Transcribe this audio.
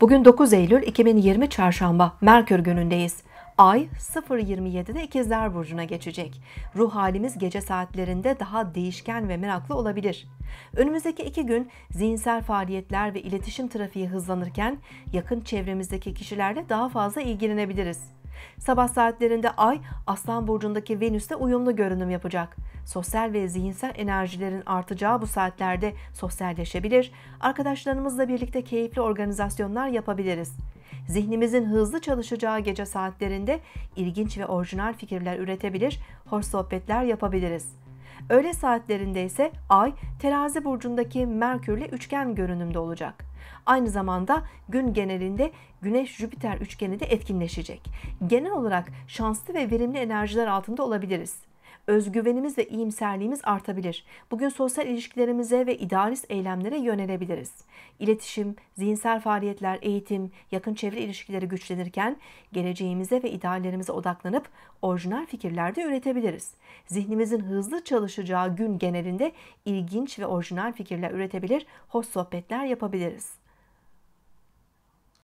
Bugün 9 Eylül 2020 Çarşamba Merkür günündeyiz. Ay 0.27'de İkizler Burcu'na geçecek. Ruh halimiz gece saatlerinde daha değişken ve meraklı olabilir. Önümüzdeki iki gün zihinsel faaliyetler ve iletişim trafiği hızlanırken yakın çevremizdeki kişilerle daha fazla ilgilenebiliriz. Sabah saatlerinde Ay, Aslan Burcu'ndaki Venüs'te uyumlu görünüm yapacak. Sosyal ve zihinsel enerjilerin artacağı bu saatlerde sosyalleşebilir, arkadaşlarımızla birlikte keyifli organizasyonlar yapabiliriz. Zihnimizin hızlı çalışacağı gece saatlerinde ilginç ve orijinal fikirler üretebilir, hoş sohbetler yapabiliriz. Öğle saatlerinde ise Ay terazi burcundaki Merkürle üçgen görünümde olacak. Aynı zamanda gün genelinde Güneş-Jüpiter üçgeni de etkinleşecek. Genel olarak şanslı ve verimli enerjiler altında olabiliriz özgüvenimiz ve iyimserliğimiz artabilir. Bugün sosyal ilişkilerimize ve idealist eylemlere yönelebiliriz. İletişim, zihinsel faaliyetler, eğitim, yakın çevre ilişkileri güçlenirken geleceğimize ve ideallerimize odaklanıp orijinal fikirler de üretebiliriz. Zihnimizin hızlı çalışacağı gün genelinde ilginç ve orijinal fikirler üretebilir, hoş sohbetler yapabiliriz.